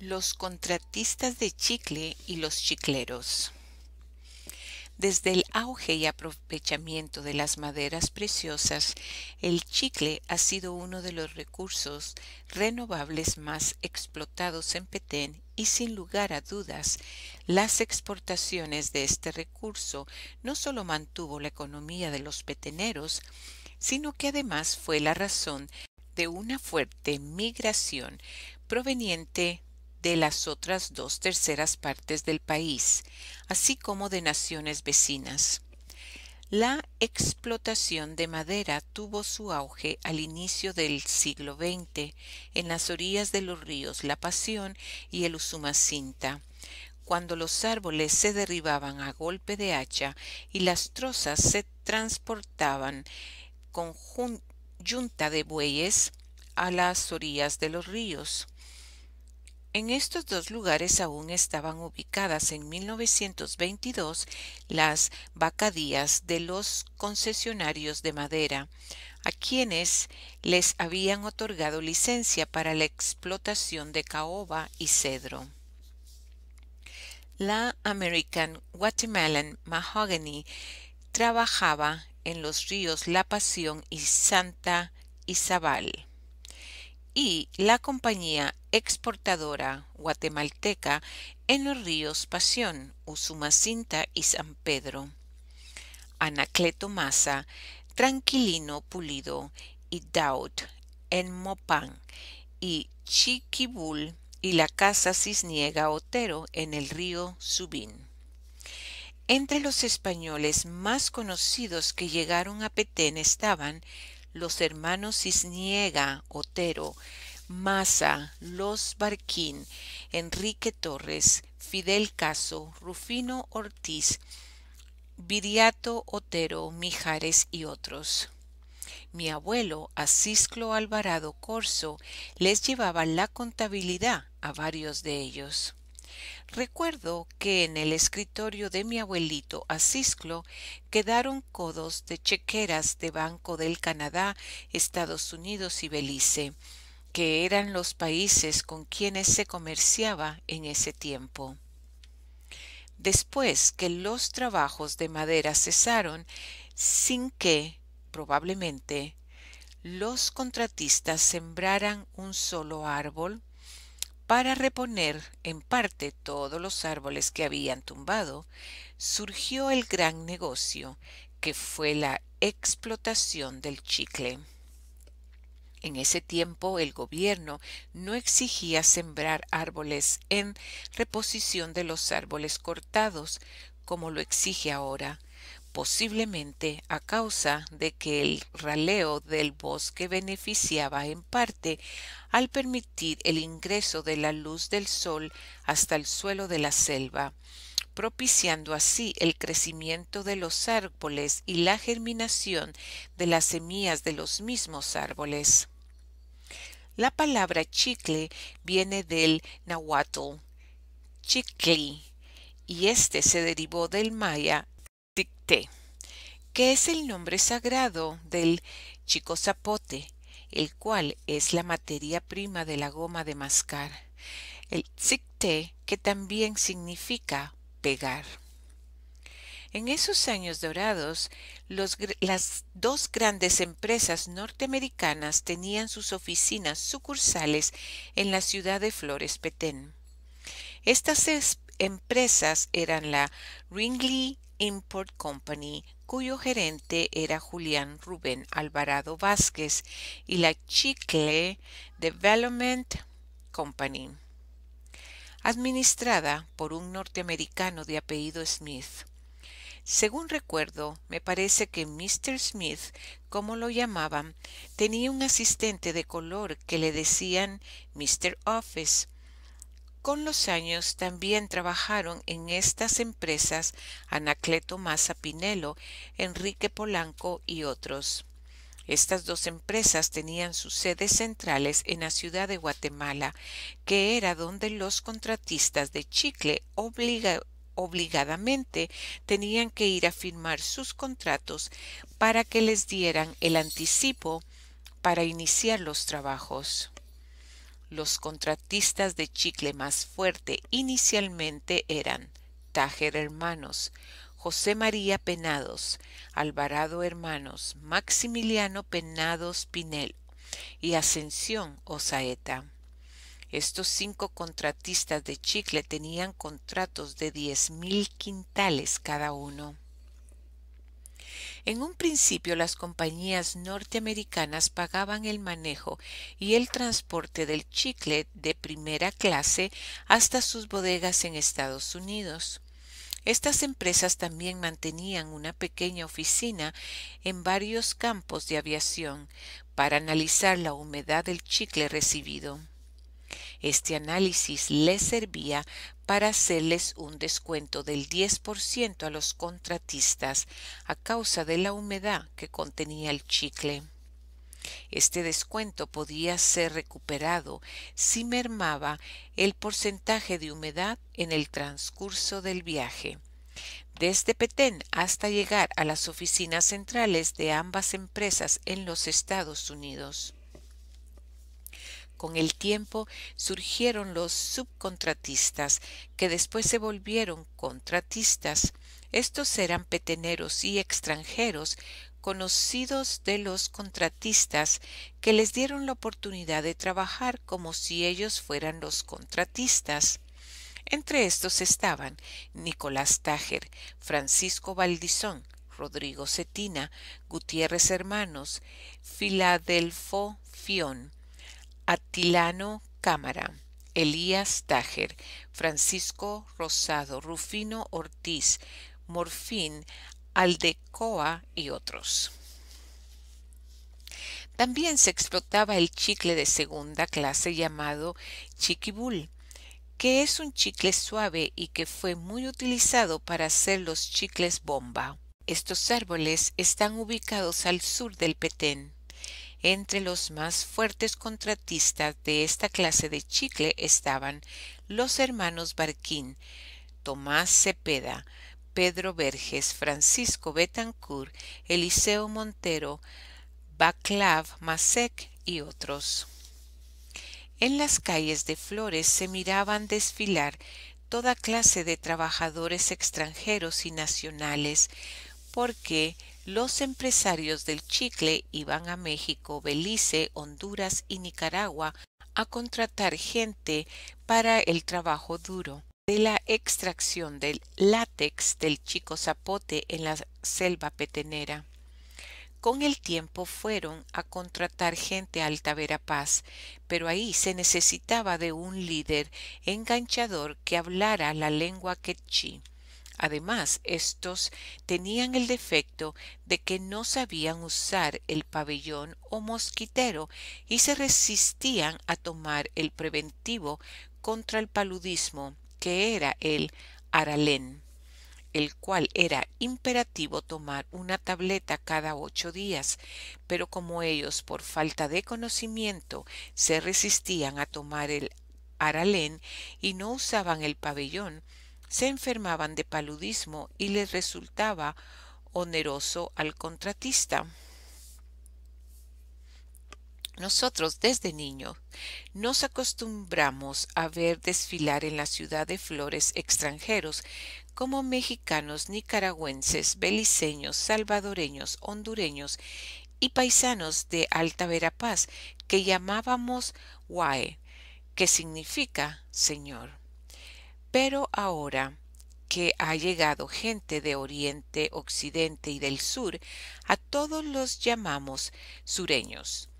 Los contratistas de chicle y los chicleros. Desde el auge y aprovechamiento de las maderas preciosas, el chicle ha sido uno de los recursos renovables más explotados en Petén y sin lugar a dudas, las exportaciones de este recurso no solo mantuvo la economía de los peteneros, sino que además fue la razón de una fuerte migración proveniente de las otras dos terceras partes del país, así como de naciones vecinas. La explotación de madera tuvo su auge al inicio del siglo XX en las orillas de los ríos La Pasión y el Usumacinta, cuando los árboles se derribaban a golpe de hacha y las trozas se transportaban con junta de bueyes a las orillas de los ríos. En estos dos lugares aún estaban ubicadas en 1922 las vacadías de los concesionarios de madera, a quienes les habían otorgado licencia para la explotación de caoba y cedro. La American Guatemalan Mahogany trabajaba en los ríos La Pasión y Santa Isabel y la compañía exportadora guatemalteca en los ríos Pasión, Usumacinta y San Pedro. Anacleto Maza, Tranquilino Pulido y Daud en Mopán y Chiquibul y la Casa Cisniega Otero en el río Subín. Entre los españoles más conocidos que llegaron a Petén estaban los hermanos Cisniega, Otero, Maza, Los Barquín, Enrique Torres, Fidel Caso, Rufino Ortiz, Viriato Otero, Mijares y otros. Mi abuelo, Asisclo Alvarado Corso, les llevaba la contabilidad a varios de ellos. Recuerdo que en el escritorio de mi abuelito Asisclo quedaron codos de chequeras de Banco del Canadá, Estados Unidos y Belice, que eran los países con quienes se comerciaba en ese tiempo. Después que los trabajos de madera cesaron, sin que, probablemente, los contratistas sembraran un solo árbol, para reponer en parte todos los árboles que habían tumbado, surgió el gran negocio que fue la explotación del chicle. En ese tiempo el gobierno no exigía sembrar árboles en reposición de los árboles cortados, como lo exige ahora, posiblemente a causa de que el raleo del bosque beneficiaba en parte al permitir el ingreso de la luz del sol hasta el suelo de la selva, propiciando así el crecimiento de los árboles y la germinación de las semillas de los mismos árboles. La palabra chicle viene del nahuatl chicli, y este se derivó del maya que es el nombre sagrado del chico zapote, el cual es la materia prima de la goma de mascar. El tzicte, que también significa pegar. En esos años dorados, las dos grandes empresas norteamericanas tenían sus oficinas sucursales en la ciudad de Flores Petén. Estas empresas eran la Ringley Import Company, cuyo gerente era Julián Rubén Alvarado Vázquez, y la Chicle Development Company, administrada por un norteamericano de apellido Smith. Según recuerdo, me parece que Mr. Smith, como lo llamaban, tenía un asistente de color que le decían Mr. Office, con los años también trabajaron en estas empresas Anacleto Maza Pinelo, Enrique Polanco y otros. Estas dos empresas tenían sus sedes centrales en la ciudad de Guatemala, que era donde los contratistas de chicle obligadamente tenían que ir a firmar sus contratos para que les dieran el anticipo para iniciar los trabajos. Los contratistas de chicle más fuerte inicialmente eran Tajer Hermanos, José María Penados, Alvarado Hermanos, Maximiliano Penados Pinel y Ascensión Osaeta. Estos cinco contratistas de chicle tenían contratos de diez mil quintales cada uno. En un principio las compañías norteamericanas pagaban el manejo y el transporte del chicle de primera clase hasta sus bodegas en Estados Unidos. Estas empresas también mantenían una pequeña oficina en varios campos de aviación para analizar la humedad del chicle recibido. Este análisis les servía para hacerles un descuento del 10% a los contratistas a causa de la humedad que contenía el chicle. Este descuento podía ser recuperado si mermaba el porcentaje de humedad en el transcurso del viaje. Desde Petén hasta llegar a las oficinas centrales de ambas empresas en los Estados Unidos. Con el tiempo surgieron los subcontratistas, que después se volvieron contratistas. Estos eran peteneros y extranjeros conocidos de los contratistas que les dieron la oportunidad de trabajar como si ellos fueran los contratistas. Entre estos estaban Nicolás Tájer, Francisco Valdizón, Rodrigo Cetina, Gutiérrez Hermanos, Filadelfo Fion. Atilano Cámara, Elías Tájer, Francisco Rosado, Rufino Ortiz, Morfín, Aldecoa y otros. También se explotaba el chicle de segunda clase llamado chiquibul, que es un chicle suave y que fue muy utilizado para hacer los chicles bomba. Estos árboles están ubicados al sur del Petén. Entre los más fuertes contratistas de esta clase de chicle estaban los hermanos Barquín, Tomás Cepeda, Pedro Verges, Francisco Betancourt, Eliseo Montero, Baclav Masek y otros. En las calles de Flores se miraban desfilar toda clase de trabajadores extranjeros y nacionales, porque los empresarios del chicle iban a México, Belice, Honduras y Nicaragua a contratar gente para el trabajo duro. De la extracción del látex del chico zapote en la selva petenera. Con el tiempo fueron a contratar gente a Alta pero ahí se necesitaba de un líder enganchador que hablara la lengua quechí. Además, estos tenían el defecto de que no sabían usar el pabellón o mosquitero y se resistían a tomar el preventivo contra el paludismo, que era el aralén, el cual era imperativo tomar una tableta cada ocho días, pero como ellos por falta de conocimiento se resistían a tomar el aralén y no usaban el pabellón, se enfermaban de paludismo y les resultaba oneroso al contratista. Nosotros desde niño nos acostumbramos a ver desfilar en la ciudad de flores extranjeros como mexicanos, nicaragüenses, beliceños, salvadoreños, hondureños y paisanos de Alta Verapaz que llamábamos Wae, que significa Señor. Pero ahora que ha llegado gente de Oriente, Occidente y del Sur, a todos los llamamos sureños,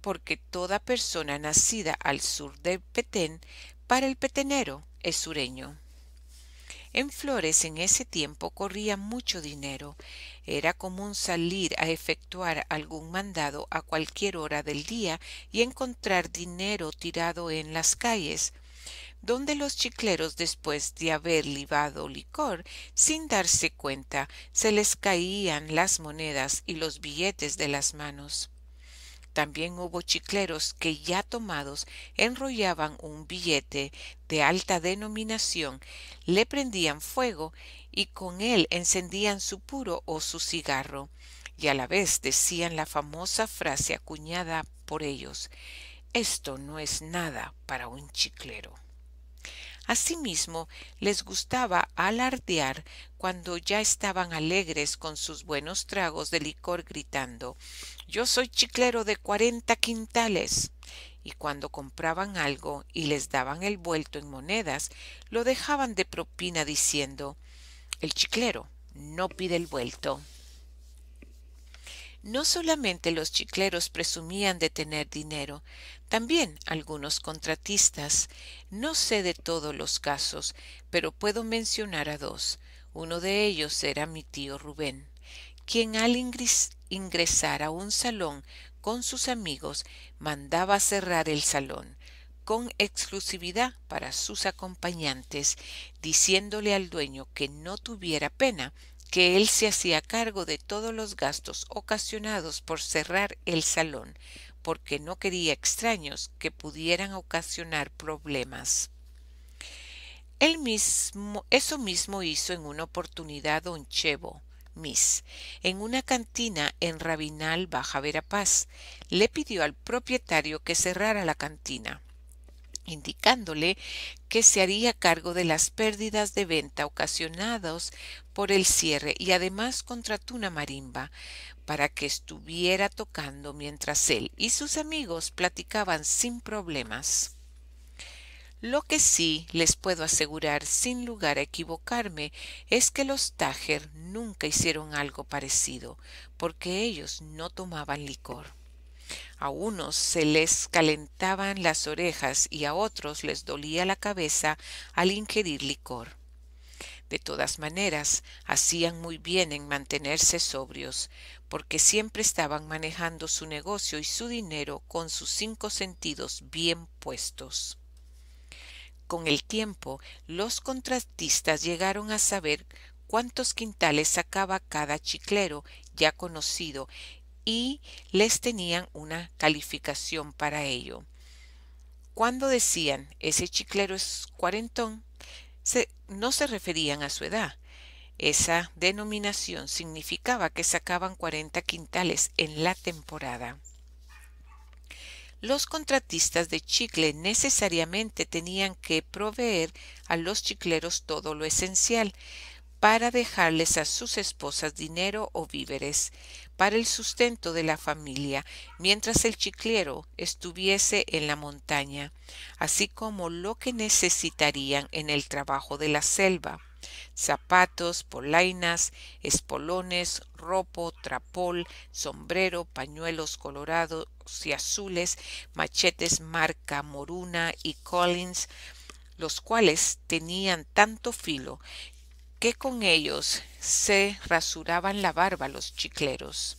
porque toda persona nacida al sur del Petén, para el petenero, es sureño. En Flores en ese tiempo corría mucho dinero. Era común salir a efectuar algún mandado a cualquier hora del día y encontrar dinero tirado en las calles donde los chicleros después de haber libado licor, sin darse cuenta, se les caían las monedas y los billetes de las manos. También hubo chicleros que ya tomados enrollaban un billete de alta denominación, le prendían fuego y con él encendían su puro o su cigarro, y a la vez decían la famosa frase acuñada por ellos Esto no es nada para un chiclero. Asimismo, les gustaba alardear cuando ya estaban alegres con sus buenos tragos de licor gritando Yo soy chiclero de cuarenta quintales. Y cuando compraban algo y les daban el vuelto en monedas, lo dejaban de propina diciendo El chiclero no pide el vuelto. No solamente los chicleros presumían de tener dinero, también algunos contratistas. No sé de todos los casos, pero puedo mencionar a dos. Uno de ellos era mi tío Rubén, quien al ingresar a un salón con sus amigos mandaba cerrar el salón con exclusividad para sus acompañantes, diciéndole al dueño que no tuviera pena, que él se hacía cargo de todos los gastos ocasionados por cerrar el salón, porque no quería extraños que pudieran ocasionar problemas. Él mismo, eso mismo hizo en una oportunidad don Chevo, Miss, en una cantina en Rabinal Baja Verapaz. Le pidió al propietario que cerrara la cantina, indicándole que se haría cargo de las pérdidas de venta ocasionadas por el cierre y además contrató una marimba para que estuviera tocando mientras él y sus amigos platicaban sin problemas. Lo que sí les puedo asegurar sin lugar a equivocarme es que los Tajer nunca hicieron algo parecido, porque ellos no tomaban licor. A unos se les calentaban las orejas y a otros les dolía la cabeza al ingerir licor. De todas maneras, hacían muy bien en mantenerse sobrios, porque siempre estaban manejando su negocio y su dinero con sus cinco sentidos bien puestos. Con el tiempo, los contratistas llegaron a saber cuántos quintales sacaba cada chiclero ya conocido y les tenían una calificación para ello. Cuando decían ese chiclero es cuarentón, se no se referían a su edad. Esa denominación significaba que sacaban cuarenta quintales en la temporada. Los contratistas de chicle necesariamente tenían que proveer a los chicleros todo lo esencial para dejarles a sus esposas dinero o víveres para el sustento de la familia mientras el chiclero estuviese en la montaña, así como lo que necesitarían en el trabajo de la selva zapatos, polainas, espolones, ropo, trapol, sombrero, pañuelos colorados y azules, machetes marca Moruna y Collins, los cuales tenían tanto filo que con ellos se rasuraban la barba los chicleros.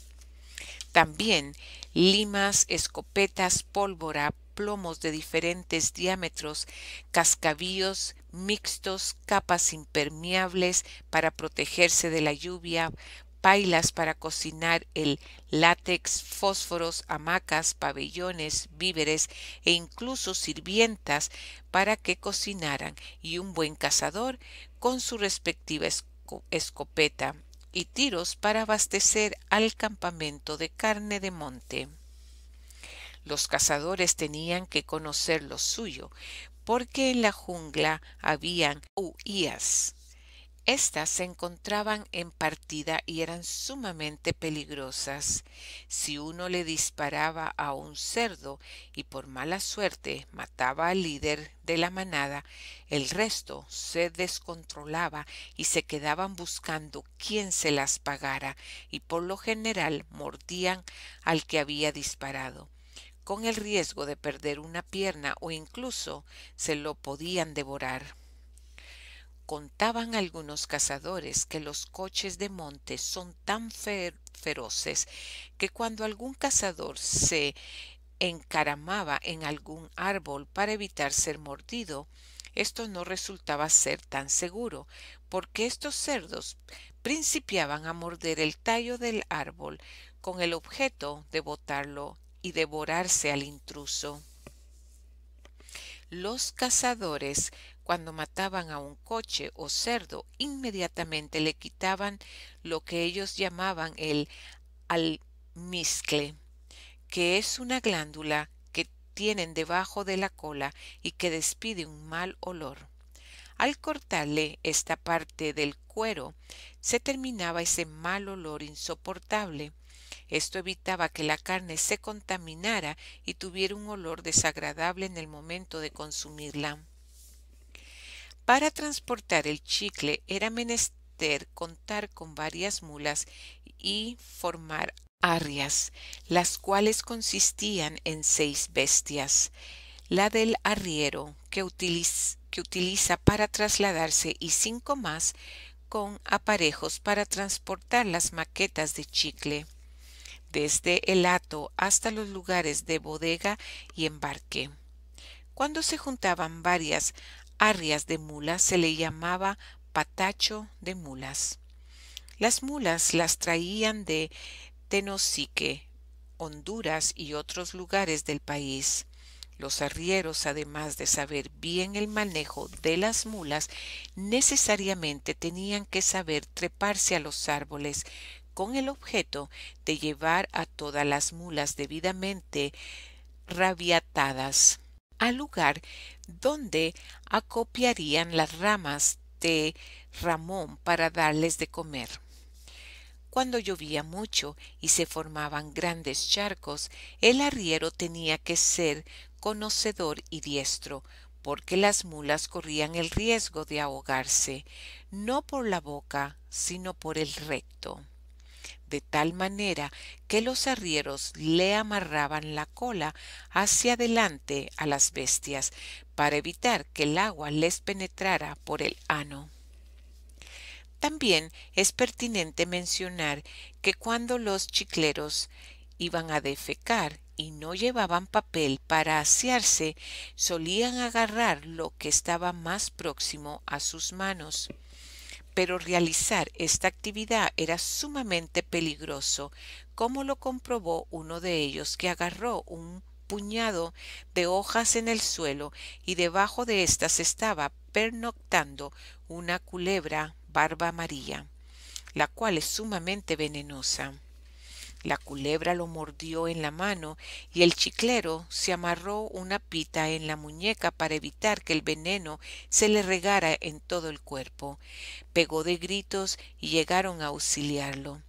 También limas, escopetas, pólvora, plomos de diferentes diámetros, cascavíos mixtos, capas impermeables para protegerse de la lluvia, pailas para cocinar el látex, fósforos, hamacas, pabellones, víveres e incluso sirvientas para que cocinaran y un buen cazador con su respectiva escopeta y tiros para abastecer al campamento de carne de monte. Los cazadores tenían que conocer lo suyo, porque en la jungla habían huías estas se encontraban en partida y eran sumamente peligrosas. Si uno le disparaba a un cerdo y por mala suerte mataba al líder de la manada, el resto se descontrolaba y se quedaban buscando quién se las pagara y por lo general mordían al que había disparado con el riesgo de perder una pierna o incluso se lo podían devorar. Contaban algunos cazadores que los coches de monte son tan feroces que cuando algún cazador se encaramaba en algún árbol para evitar ser mordido, esto no resultaba ser tan seguro, porque estos cerdos principiaban a morder el tallo del árbol con el objeto de botarlo y devorarse al intruso. Los cazadores cuando mataban a un coche o cerdo, inmediatamente le quitaban lo que ellos llamaban el almizcle, que es una glándula que tienen debajo de la cola y que despide un mal olor. Al cortarle esta parte del cuero, se terminaba ese mal olor insoportable. Esto evitaba que la carne se contaminara y tuviera un olor desagradable en el momento de consumirla. Para transportar el chicle era menester contar con varias mulas y formar arrias, las cuales consistían en seis bestias. La del arriero, que, utiliza para trasladarse, y cinco más con aparejos para transportar las maquetas de chicle, desde el hato hasta los lugares de bodega y embarque. Cuando se juntaban varias arrias de mulas se le llamaba patacho de mulas. Las mulas las traían de Tenosique, Honduras y otros lugares del país. Los arrieros, además de saber bien el manejo de las mulas, necesariamente tenían que saber treparse a los árboles con el objeto de llevar a todas las mulas debidamente rabiatadas al lugar donde acopiarían las ramas de ramón para darles de comer. Cuando llovía mucho y se formaban grandes charcos, el arriero tenía que ser conocedor y diestro, porque las mulas corrían el riesgo de ahogarse, no por la boca, sino por el recto de tal manera que los arrieros le amarraban la cola hacia adelante a las bestias para evitar que el agua les penetrara por el ano. También es pertinente mencionar que cuando los chicleros iban a defecar y no llevaban papel para asearse, solían agarrar lo que estaba más próximo a sus manos pero realizar esta actividad era sumamente peligroso, como lo comprobó uno de ellos que agarró un puñado de hojas en el suelo y debajo de estas estaba pernoctando una culebra barba amarilla, la cual es sumamente venenosa. La culebra lo mordió en la mano y el chiclero se amarró una pita en la muñeca para evitar que el veneno se le regara en todo el cuerpo. Pegó de gritos y llegaron a auxiliarlo.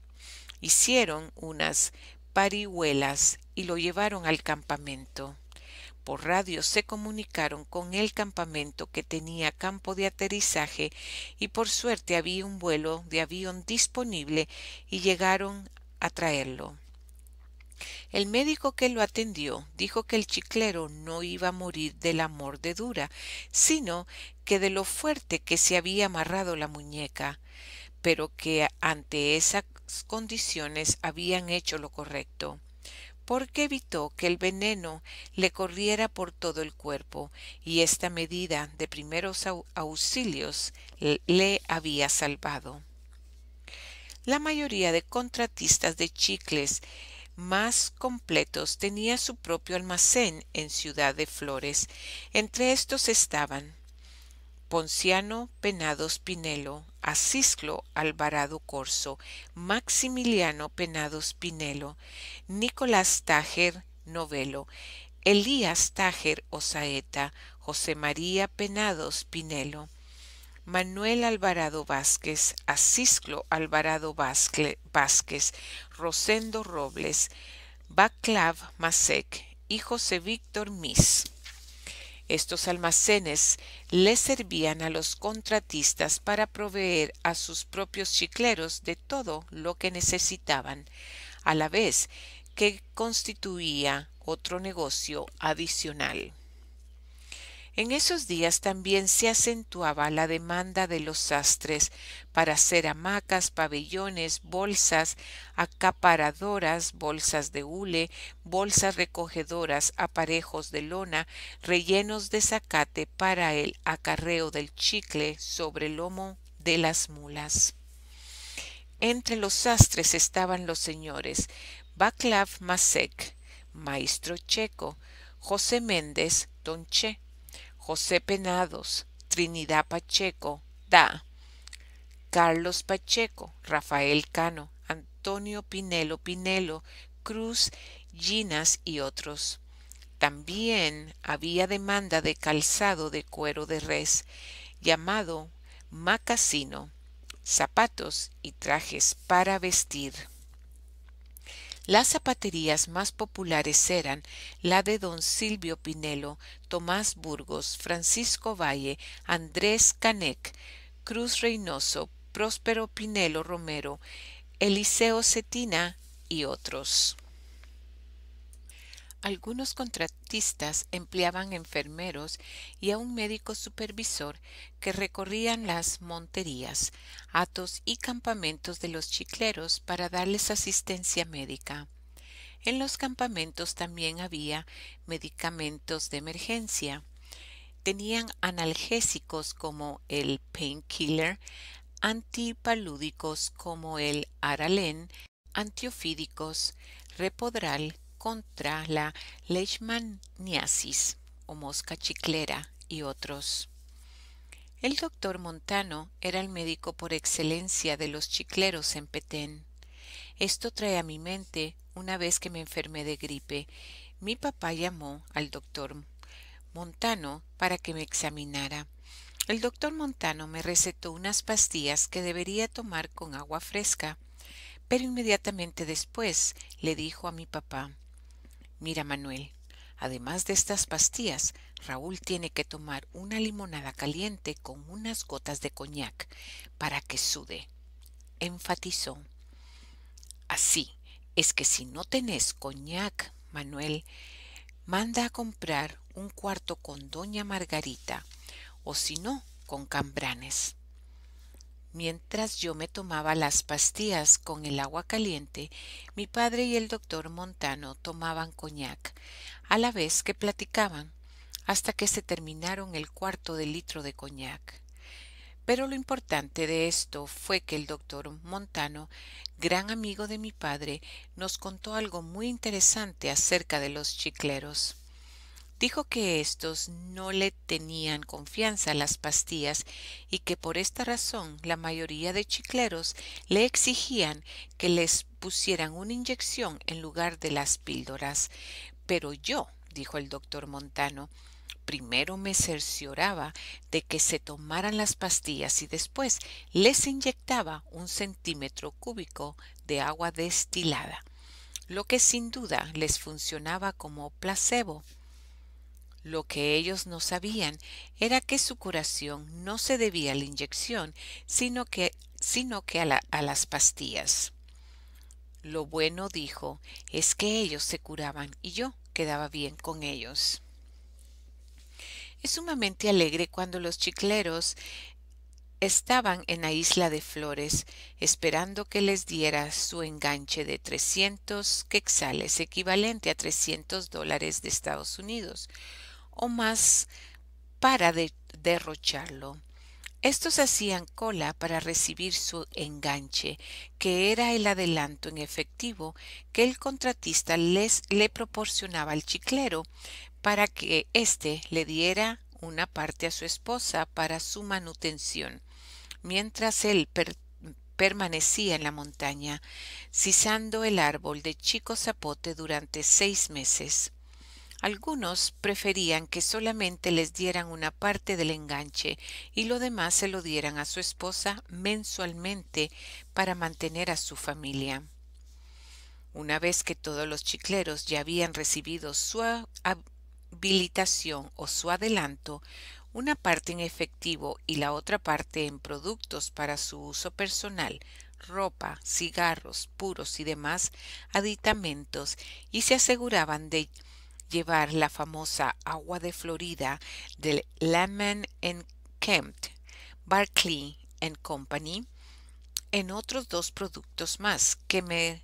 Hicieron unas parihuelas y lo llevaron al campamento. Por radio se comunicaron con el campamento que tenía campo de aterrizaje y por suerte había un vuelo de avión disponible y llegaron atraerlo. El médico que lo atendió dijo que el chiclero no iba a morir de la mordedura, sino que de lo fuerte que se había amarrado la muñeca, pero que ante esas condiciones habían hecho lo correcto, porque evitó que el veneno le corriera por todo el cuerpo, y esta medida de primeros auxilios le había salvado. La mayoría de contratistas de chicles más completos tenía su propio almacén en Ciudad de Flores. Entre estos estaban Ponciano Penados Pinelo, Asislo Alvarado Corso, Maximiliano Penados Pinelo, Nicolás Tájer Novelo, Elías Tájer Osaeta, José María Penados Pinelo, Manuel Alvarado Vázquez, Asisclo Alvarado Vázquez, Rosendo Robles, Baclav Masek y José Víctor Mis. Estos almacenes le servían a los contratistas para proveer a sus propios chicleros de todo lo que necesitaban, a la vez que constituía otro negocio adicional. En esos días también se acentuaba la demanda de los sastres para hacer hamacas, pabellones, bolsas, acaparadoras, bolsas de hule, bolsas recogedoras, aparejos de lona, rellenos de zacate para el acarreo del chicle sobre el lomo de las mulas. Entre los sastres estaban los señores Baclav Masek, maestro checo, José Méndez, Che. José Penados, Trinidad Pacheco, Da, Carlos Pacheco, Rafael Cano, Antonio Pinelo Pinelo, Cruz, Ginas y otros. También había demanda de calzado de cuero de res, llamado macasino, zapatos y trajes para vestir. Las zapaterías más populares eran la de don Silvio Pinelo, Tomás Burgos, Francisco Valle, Andrés Canec, Cruz Reynoso, Próspero Pinelo Romero, Eliseo Cetina y otros. Algunos contratistas empleaban enfermeros y a un médico supervisor que recorrían las monterías, atos y campamentos de los chicleros para darles asistencia médica. En los campamentos también había medicamentos de emergencia. Tenían analgésicos como el painkiller, antipalúdicos como el aralén, antiofídicos, repodral, contra la leishmaniasis o mosca chiclera y otros. El doctor Montano era el médico por excelencia de los chicleros en Petén. Esto trae a mi mente una vez que me enfermé de gripe. Mi papá llamó al doctor Montano para que me examinara. El doctor Montano me recetó unas pastillas que debería tomar con agua fresca, pero inmediatamente después le dijo a mi papá Mira, Manuel, además de estas pastillas, Raúl tiene que tomar una limonada caliente con unas gotas de coñac para que sude. Enfatizó. Así es que si no tenés coñac, Manuel, manda a comprar un cuarto con doña Margarita, o si no, con cambranes. Mientras yo me tomaba las pastillas con el agua caliente, mi padre y el doctor Montano tomaban coñac, a la vez que platicaban, hasta que se terminaron el cuarto de litro de coñac. Pero lo importante de esto fue que el doctor Montano, gran amigo de mi padre, nos contó algo muy interesante acerca de los chicleros. Dijo que estos no le tenían confianza a las pastillas y que por esta razón la mayoría de chicleros le exigían que les pusieran una inyección en lugar de las píldoras. Pero yo, dijo el doctor Montano, primero me cercioraba de que se tomaran las pastillas y después les inyectaba un centímetro cúbico de agua destilada, lo que sin duda les funcionaba como placebo. Lo que ellos no sabían era que su curación no se debía a la inyección, sino que, sino que a, a las pastillas. Lo bueno, dijo, es que ellos se curaban y yo quedaba bien con ellos. Es sumamente alegre cuando los chicleros estaban en la isla de Flores esperando que les diera su enganche de 300 quetzales, equivalente a 300 dólares de Estados Unidos, o más para derrocharlo. Estos hacían cola para recibir su enganche, que era el adelanto en efectivo que el contratista les le proporcionaba al chiclero para que éste le diera una parte a su esposa para su manutención, mientras él permanecía en la montaña, sisando el árbol de chico zapote durante seis meses. Algunos preferían que solamente les dieran una parte del enganche y lo demás se lo dieran a su esposa mensualmente para mantener a su familia. Una vez que todos los chicleros ya habían recibido su habilitación o su adelanto, una parte en efectivo y la otra parte en productos para su uso personal, ropa, cigarros, puros y demás aditamentos, y se aseguraban de llevar la famosa agua de Florida del Lemon and Kempt, Barclay and Company, en otros dos productos más que me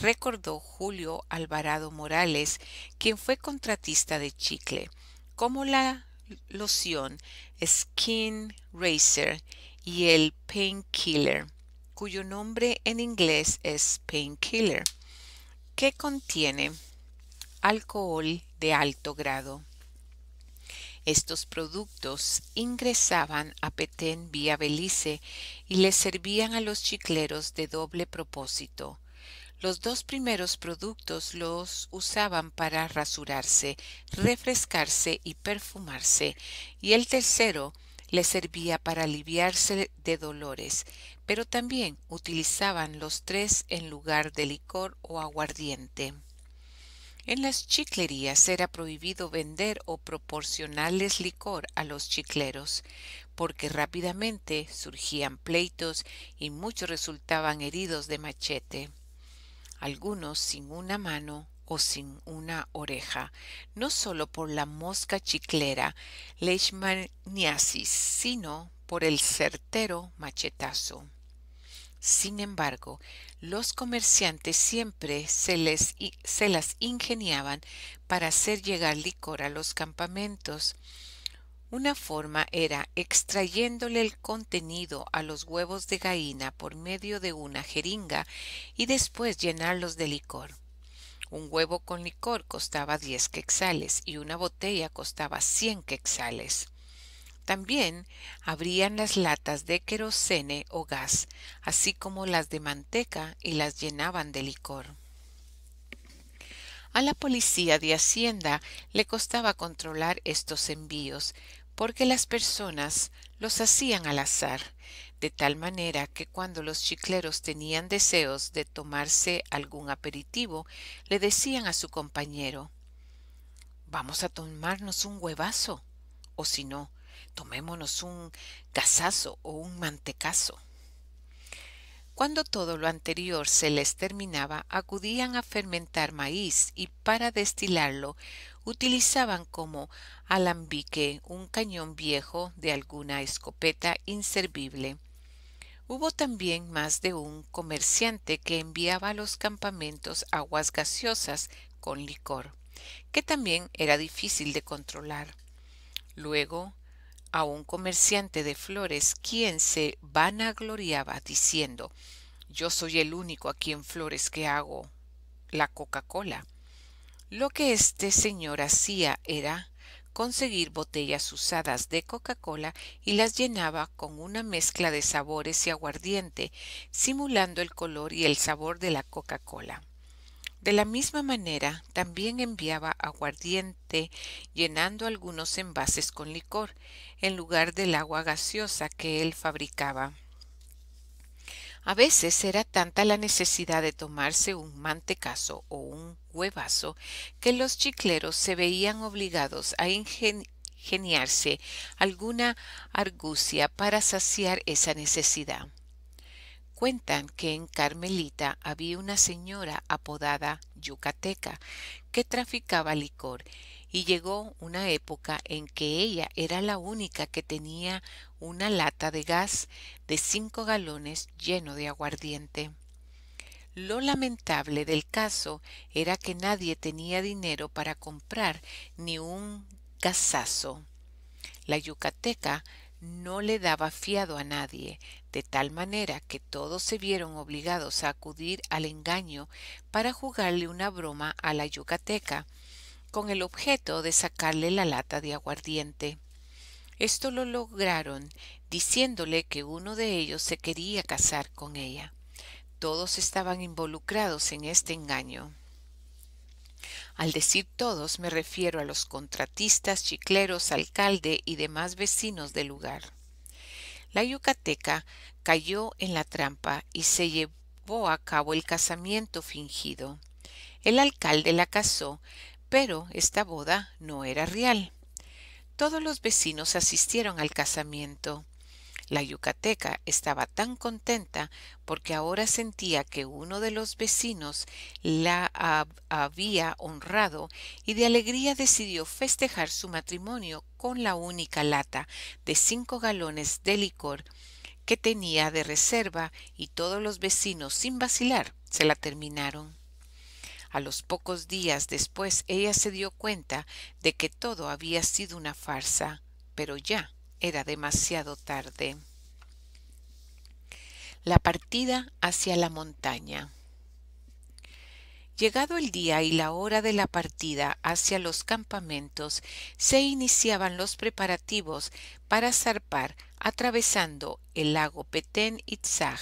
recordó Julio Alvarado Morales, quien fue contratista de chicle, como la loción Skin Racer y el Painkiller, cuyo nombre en inglés es Painkiller, que contiene alcohol de alto grado. Estos productos ingresaban a Petén vía Belice y les servían a los chicleros de doble propósito. Los dos primeros productos los usaban para rasurarse, refrescarse y perfumarse, y el tercero les servía para aliviarse de dolores, pero también utilizaban los tres en lugar de licor o aguardiente. En las chiclerías era prohibido vender o proporcionarles licor a los chicleros, porque rápidamente surgían pleitos y muchos resultaban heridos de machete, algunos sin una mano o sin una oreja, no solo por la mosca chiclera leishmaniasis, sino por el certero machetazo. Sin embargo, los comerciantes siempre se, les, las ingeniaban para hacer llegar licor a los campamentos. Una forma era extrayéndole el contenido a los huevos de gallina por medio de una jeringa y después llenarlos de licor. Un huevo con licor costaba diez quexales y una botella costaba 100 quexales. También abrían las latas de querosene o gas, así como las de manteca, y las llenaban de licor. A la policía de Hacienda le costaba controlar estos envíos, porque las personas los hacían al azar, de tal manera que cuando los chicleros tenían deseos de tomarse algún aperitivo, le decían a su compañero Vamos a tomarnos un huevazo, o si no, tomémonos un gasazo o un mantecazo. Cuando todo lo anterior se les terminaba, acudían a fermentar maíz y para destilarlo utilizaban como alambique un cañón viejo de alguna escopeta inservible. Hubo también más de un comerciante que enviaba a los campamentos aguas gaseosas con licor, que también era difícil de controlar. Luego, a un comerciante de flores quien se vanagloriaba diciendo yo soy el único aquí en flores que hago la Coca-Cola. Lo que este señor hacía era conseguir botellas usadas de Coca-Cola y las llenaba con una mezcla de sabores y aguardiente, simulando el color y el sabor de la Coca-Cola. De la misma manera, también enviaba aguardiente llenando algunos envases con licor, en lugar del agua gaseosa que él fabricaba. A veces era tanta la necesidad de tomarse un mantecazo o un huevazo que los chicleros se veían obligados a ingeniarse alguna argucia para saciar esa necesidad. Cuentan que en Carmelita había una señora apodada Yucateca que traficaba licor y llegó una época en que ella era la única que tenía una lata de gas de cinco galones lleno de aguardiente. Lo lamentable del caso era que nadie tenía dinero para comprar ni un gasazo. La yucateca no le daba fiado a nadie, de tal manera que todos se vieron obligados a acudir al engaño para jugarle una broma a la yucateca, con el objeto de sacarle la lata de aguardiente. Esto lo lograron diciéndole que uno de ellos se quería casar con ella. Todos estaban involucrados en este engaño. Al decir todos me refiero a los contratistas, chicleros, alcalde y demás vecinos del lugar. La yucateca cayó en la trampa y se llevó a cabo el casamiento fingido. El alcalde la casó, pero esta boda no era real. Todos los vecinos asistieron al casamiento. La yucateca estaba tan contenta porque ahora sentía que uno de los vecinos la había honrado y de alegría decidió festejar su matrimonio con la única lata de cinco galones de licor que tenía de reserva y todos los vecinos sin vacilar se la terminaron. A los pocos días después ella se dio cuenta de que todo había sido una farsa, pero ya era demasiado tarde. La partida hacia la montaña. Llegado el día y la hora de la partida hacia los campamentos, se iniciaban los preparativos para zarpar atravesando el lago Petén Tzaj.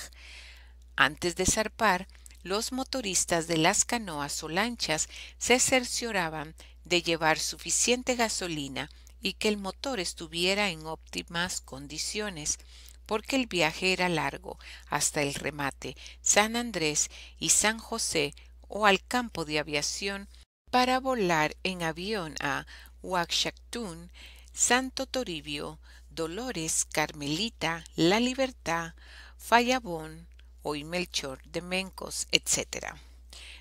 Antes de zarpar, los motoristas de las canoas o lanchas se cercioraban de llevar suficiente gasolina y que el motor estuviera en óptimas condiciones, porque el viaje era largo hasta el remate San Andrés y San José o al campo de aviación para volar en avión a Huaxactún, Santo Toribio, Dolores, Carmelita, La Libertad, Fallabón, o Melchor de Mencos, etc.,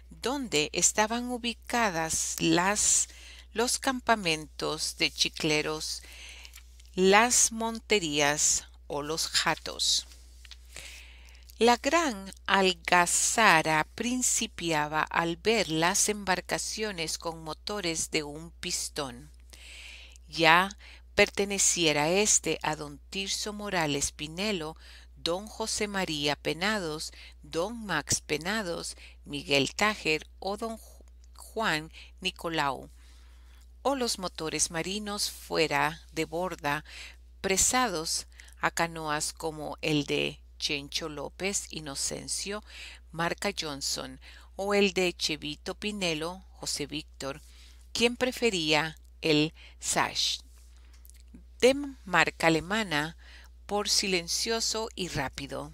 donde estaban ubicadas las los campamentos de chicleros, las monterías o los jatos. La gran algazara principiaba al ver las embarcaciones con motores de un pistón. Ya perteneciera éste a don Tirso Morales Pinelo, don José María Penados, don Max Penados, Miguel Tájer o don Juan Nicolau, o los motores marinos fuera de borda presados a canoas como el de Chencho López Inocencio, Marca Johnson o el de Chevito Pinelo, José Víctor, quien prefería el Sash de marca alemana por silencioso y rápido.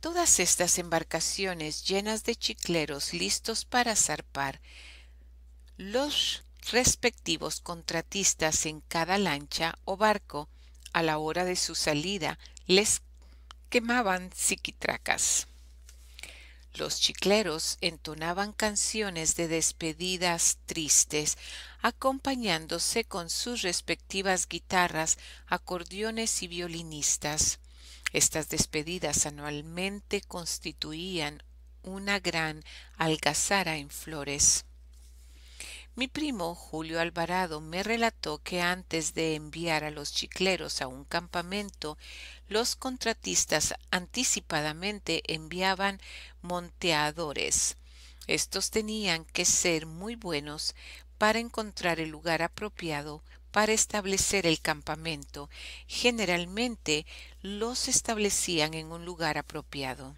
Todas estas embarcaciones llenas de chicleros listos para zarpar, los respectivos contratistas en cada lancha o barco a la hora de su salida les quemaban psiquitracas. Los chicleros entonaban canciones de despedidas tristes, acompañándose con sus respectivas guitarras, acordeones y violinistas. Estas despedidas anualmente constituían una gran algazara en flores. Mi primo Julio Alvarado me relató que antes de enviar a los chicleros a un campamento, los contratistas anticipadamente enviaban monteadores. Estos tenían que ser muy buenos para encontrar el lugar apropiado para establecer el campamento. Generalmente los establecían en un lugar apropiado.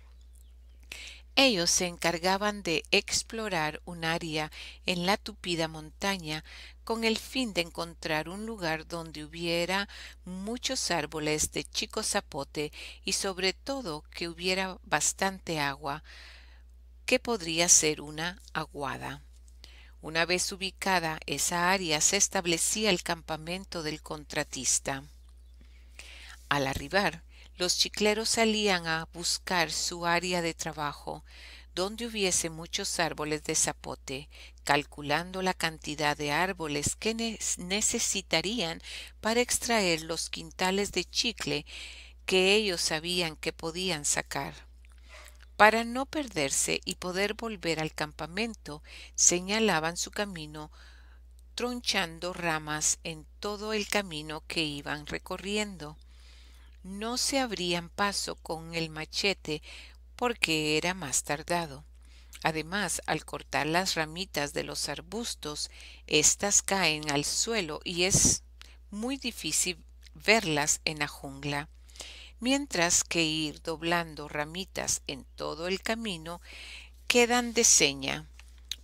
Ellos se encargaban de explorar un área en la tupida montaña con el fin de encontrar un lugar donde hubiera muchos árboles de chico zapote y sobre todo que hubiera bastante agua, que podría ser una aguada. Una vez ubicada esa área se establecía el campamento del contratista. Al arribar, los chicleros salían a buscar su área de trabajo, donde hubiese muchos árboles de zapote, calculando la cantidad de árboles que necesitarían para extraer los quintales de chicle que ellos sabían que podían sacar. Para no perderse y poder volver al campamento, señalaban su camino tronchando ramas en todo el camino que iban recorriendo no se abrían paso con el machete porque era más tardado. Además, al cortar las ramitas de los arbustos, éstas caen al suelo y es muy difícil verlas en la jungla. Mientras que ir doblando ramitas en todo el camino quedan de seña,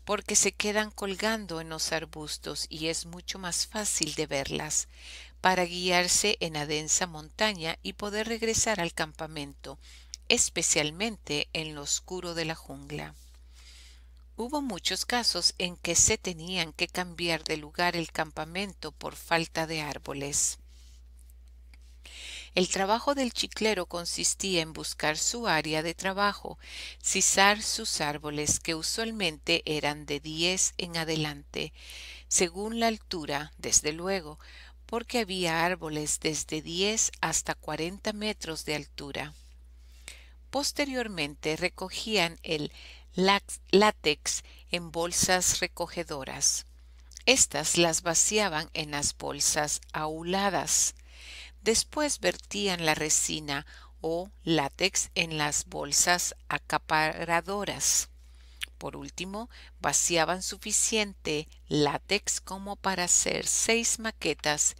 porque se quedan colgando en los arbustos y es mucho más fácil de verlas para guiarse en la densa montaña y poder regresar al campamento, especialmente en lo oscuro de la jungla. Hubo muchos casos en que se tenían que cambiar de lugar el campamento por falta de árboles. El trabajo del chiclero consistía en buscar su área de trabajo, sisar sus árboles, que usualmente eran de diez en adelante, según la altura, desde luego, porque había árboles desde 10 hasta 40 metros de altura. Posteriormente recogían el látex en bolsas recogedoras. Estas las vaciaban en las bolsas auladas. Después vertían la resina o látex en las bolsas acaparadoras. Por último, vaciaban suficiente látex como para hacer seis maquetas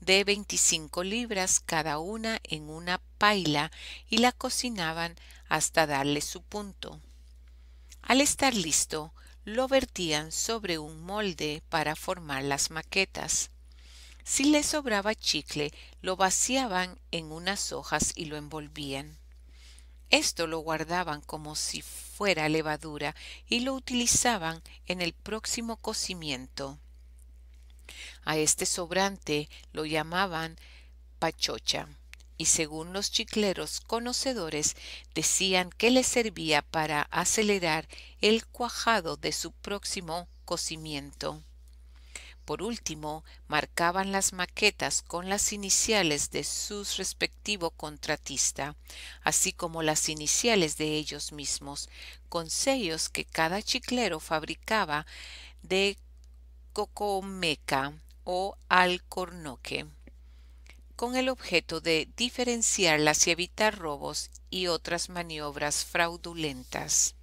de 25 libras cada una en una paila y la cocinaban hasta darle su punto. Al estar listo, lo vertían sobre un molde para formar las maquetas. Si le sobraba chicle, lo vaciaban en unas hojas y lo envolvían. Esto lo guardaban como si fuera levadura y lo utilizaban en el próximo cocimiento. A este sobrante lo llamaban pachocha y según los chicleros conocedores decían que le servía para acelerar el cuajado de su próximo cocimiento. Por último, marcaban las maquetas con las iniciales de su respectivo contratista, así como las iniciales de ellos mismos, con sellos que cada chiclero fabricaba de cocomeca o alcornoque, con el objeto de diferenciarlas y evitar robos y otras maniobras fraudulentas.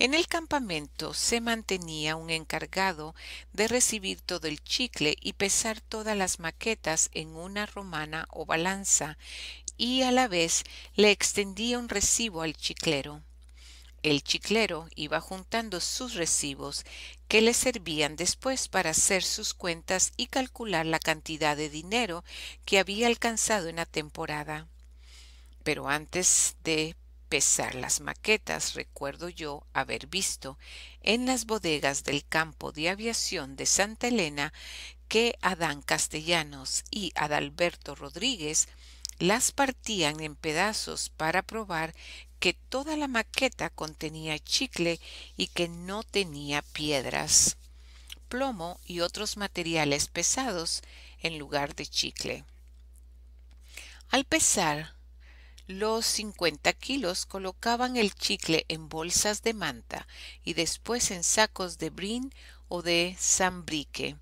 En el campamento se mantenía un encargado de recibir todo el chicle y pesar todas las maquetas en una romana o balanza, y a la vez le extendía un recibo al chiclero. El chiclero iba juntando sus recibos que le servían después para hacer sus cuentas y calcular la cantidad de dinero que había alcanzado en la temporada. Pero antes de pesar las maquetas, recuerdo yo haber visto en las bodegas del campo de aviación de Santa Elena que Adán Castellanos y Adalberto Rodríguez las partían en pedazos para probar que toda la maqueta contenía chicle y que no tenía piedras, plomo y otros materiales pesados en lugar de chicle. Al pesar los cincuenta kilos colocaban el chicle en bolsas de manta y después en sacos de brin o de sambrique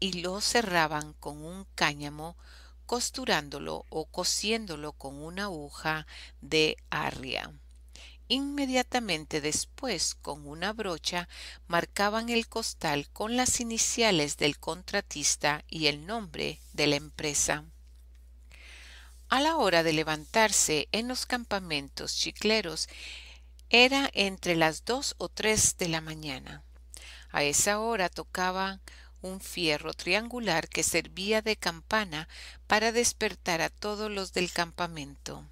y lo cerraban con un cáñamo costurándolo o cosiéndolo con una aguja de arria. Inmediatamente después, con una brocha, marcaban el costal con las iniciales del contratista y el nombre de la empresa. A la hora de levantarse en los campamentos chicleros era entre las dos o tres de la mañana. A esa hora tocaba un fierro triangular que servía de campana para despertar a todos los del campamento.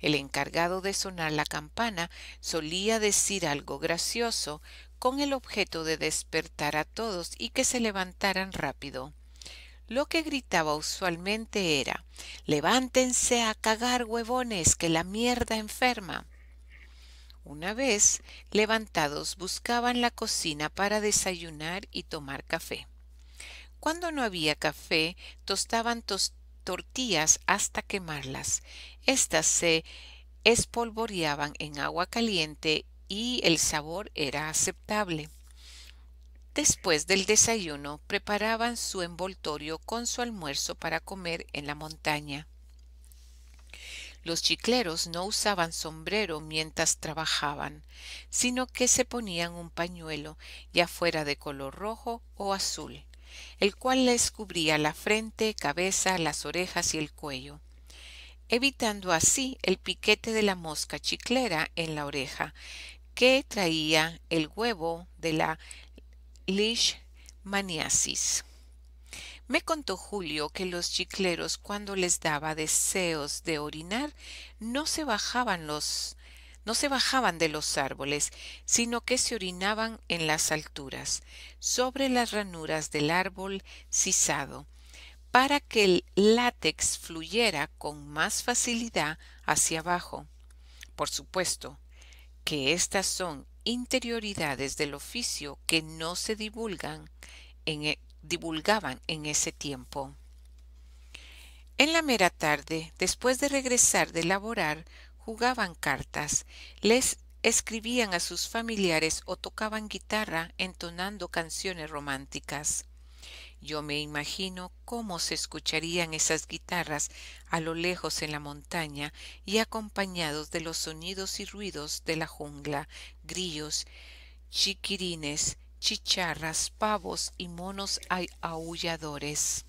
El encargado de sonar la campana solía decir algo gracioso con el objeto de despertar a todos y que se levantaran rápido. Lo que gritaba usualmente era, levántense a cagar huevones, que la mierda enferma. Una vez levantados buscaban la cocina para desayunar y tomar café. Cuando no había café, tostaban tortillas hasta quemarlas. Estas se espolvoreaban en agua caliente y el sabor era aceptable. Después del desayuno preparaban su envoltorio con su almuerzo para comer en la montaña. Los chicleros no usaban sombrero mientras trabajaban, sino que se ponían un pañuelo, ya fuera de color rojo o azul, el cual les cubría la frente, cabeza, las orejas y el cuello, evitando así el piquete de la mosca chiclera en la oreja, que traía el huevo de la Leishmaniasis. Me contó Julio que los chicleros cuando les daba deseos de orinar no se bajaban los no se bajaban de los árboles, sino que se orinaban en las alturas, sobre las ranuras del árbol sisado, para que el látex fluyera con más facilidad hacia abajo. Por supuesto que estas son interioridades del oficio que no se divulgan en, e, divulgaban en ese tiempo. En la mera tarde, después de regresar de laborar, jugaban cartas, les escribían a sus familiares o tocaban guitarra entonando canciones románticas. Yo me imagino cómo se escucharían esas guitarras a lo lejos en la montaña y acompañados de los sonidos y ruidos de la jungla, grillos, chiquirines, chicharras, pavos y monos aulladores.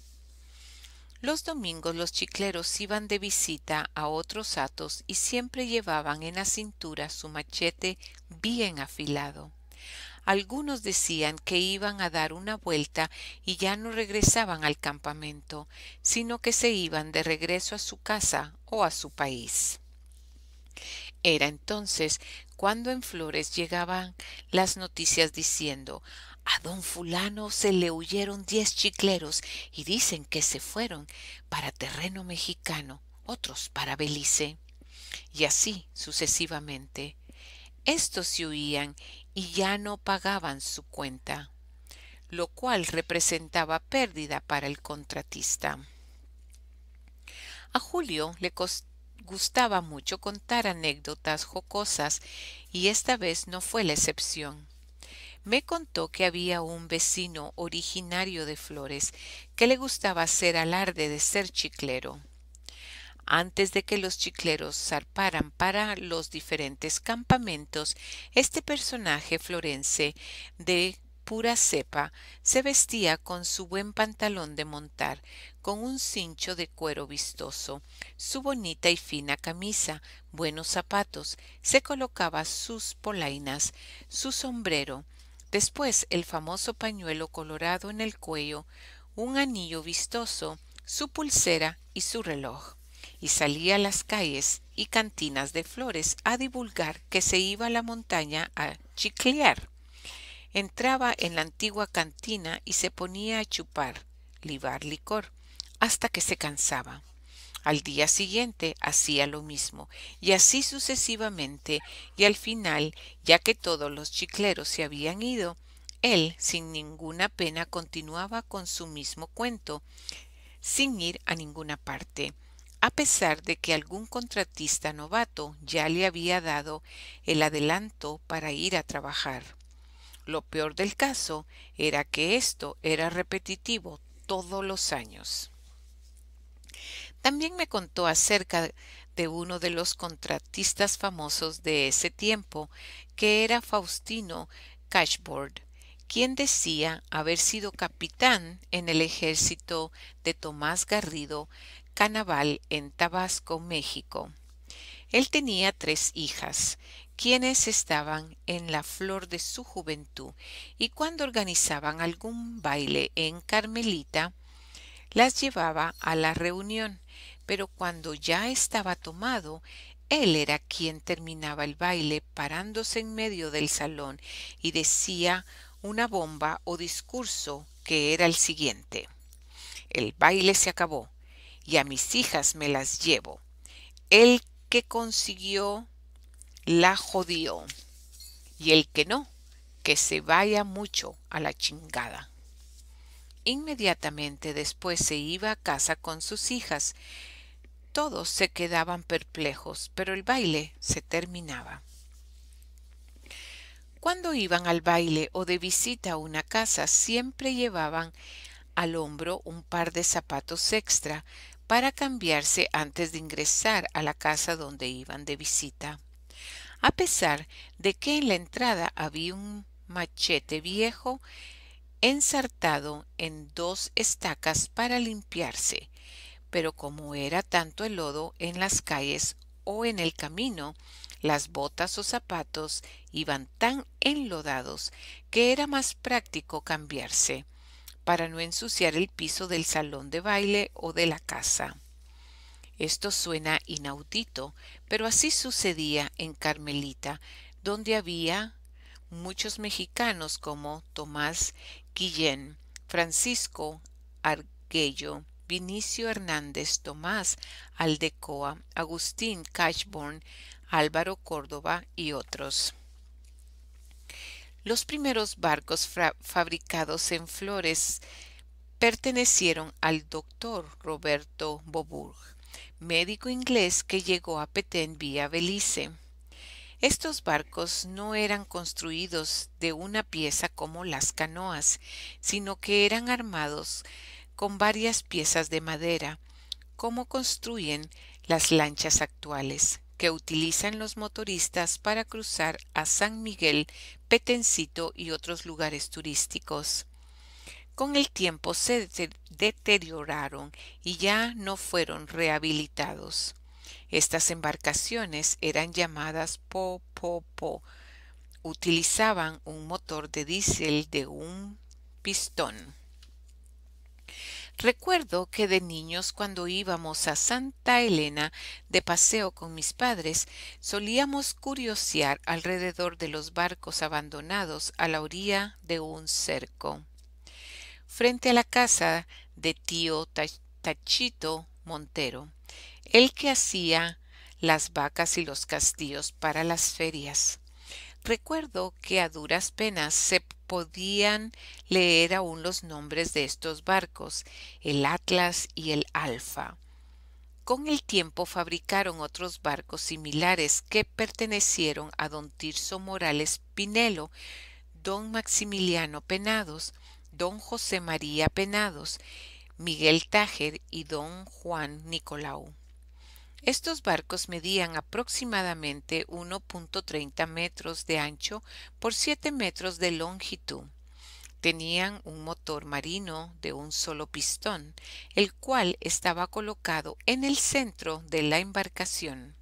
Los domingos los chicleros iban de visita a otros atos y siempre llevaban en la cintura su machete bien afilado. Algunos decían que iban a dar una vuelta y ya no regresaban al campamento, sino que se iban de regreso a su casa o a su país. Era entonces cuando en Flores llegaban las noticias diciendo a don fulano se le huyeron diez chicleros y dicen que se fueron para terreno mexicano, otros para Belice, y así sucesivamente. Estos se huían y ya no pagaban su cuenta, lo cual representaba pérdida para el contratista. A Julio le gustaba mucho contar anécdotas jocosas y esta vez no fue la excepción. Me contó que había un vecino originario de Flores que le gustaba hacer alarde de ser chiclero. Antes de que los chicleros zarparan para los diferentes campamentos, este personaje florense de pura cepa, se vestía con su buen pantalón de montar, con un cincho de cuero vistoso, su bonita y fina camisa, buenos zapatos, se colocaba sus polainas, su sombrero, después el famoso pañuelo colorado en el cuello, un anillo vistoso, su pulsera y su reloj y salía a las calles y cantinas de flores a divulgar que se iba a la montaña a chiclear. Entraba en la antigua cantina y se ponía a chupar, libar licor, hasta que se cansaba. Al día siguiente hacía lo mismo, y así sucesivamente, y al final, ya que todos los chicleros se habían ido, él, sin ninguna pena, continuaba con su mismo cuento, sin ir a ninguna parte a pesar de que algún contratista novato ya le había dado el adelanto para ir a trabajar. Lo peor del caso era que esto era repetitivo todos los años. También me contó acerca de uno de los contratistas famosos de ese tiempo, que era Faustino Cashboard, quien decía haber sido capitán en el ejército de Tomás Garrido, Canaval en Tabasco, México. Él tenía tres hijas, quienes estaban en la flor de su juventud, y cuando organizaban algún baile en Carmelita, las llevaba a la reunión, pero cuando ya estaba tomado, él era quien terminaba el baile parándose en medio del salón y decía una bomba o discurso que era el siguiente. El baile se acabó y a mis hijas me las llevo. El que consiguió, la jodió. Y el que no, que se vaya mucho a la chingada. Inmediatamente después se iba a casa con sus hijas. Todos se quedaban perplejos, pero el baile se terminaba. Cuando iban al baile o de visita a una casa, siempre llevaban al hombro un par de zapatos extra para cambiarse antes de ingresar a la casa donde iban de visita. A pesar de que en la entrada había un machete viejo ensartado en dos estacas para limpiarse, pero como era tanto el lodo en las calles o en el camino, las botas o zapatos iban tan enlodados que era más práctico cambiarse para no ensuciar el piso del salón de baile o de la casa. Esto suena inaudito, pero así sucedía en Carmelita, donde había muchos mexicanos como Tomás Guillén, Francisco Arguello, Vinicio Hernández Tomás Aldecoa, Agustín Cashborn, Álvaro Córdoba y otros. Los primeros barcos fabricados en flores pertenecieron al doctor Roberto Boburg, médico inglés que llegó a Petén vía Belice. Estos barcos no eran construidos de una pieza como las canoas, sino que eran armados con varias piezas de madera, como construyen las lanchas actuales que utilizan los motoristas para cruzar a San Miguel, Petencito y otros lugares turísticos. Con el tiempo se deterioraron y ya no fueron rehabilitados. Estas embarcaciones eran llamadas po po Utilizaban un motor de diésel de un pistón. Recuerdo que de niños cuando íbamos a Santa Elena de paseo con mis padres, solíamos curiosear alrededor de los barcos abandonados a la orilla de un cerco. Frente a la casa de tío Tachito Montero, el que hacía las vacas y los castillos para las ferias. Recuerdo que a duras penas se podían leer aún los nombres de estos barcos, el Atlas y el Alfa. Con el tiempo fabricaron otros barcos similares que pertenecieron a don Tirso Morales Pinelo, don Maximiliano Penados, don José María Penados, Miguel Tájer y don Juan Nicolau. Estos barcos medían aproximadamente 1.30 metros de ancho por 7 metros de longitud. Tenían un motor marino de un solo pistón, el cual estaba colocado en el centro de la embarcación.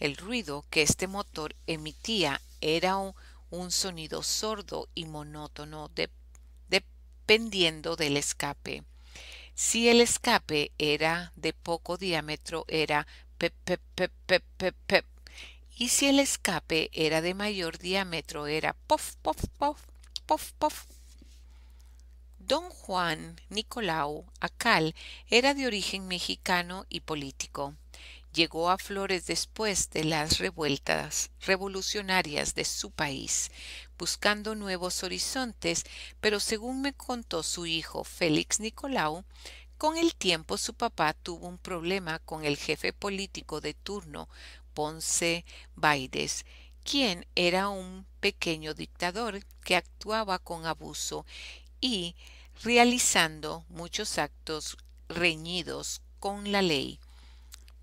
El ruido que este motor emitía era un sonido sordo y monótono dependiendo del escape. Si el escape era de poco diámetro, era pep, pep, pep, pep, pep, Y si el escape era de mayor diámetro, era pof, pof, pof, pof, pof. Don Juan Nicolau Acal era de origen mexicano y político llegó a Flores después de las revueltas revolucionarias de su país, buscando nuevos horizontes, pero según me contó su hijo Félix Nicolau, con el tiempo su papá tuvo un problema con el jefe político de turno, Ponce Baides, quien era un pequeño dictador que actuaba con abuso y realizando muchos actos reñidos con la ley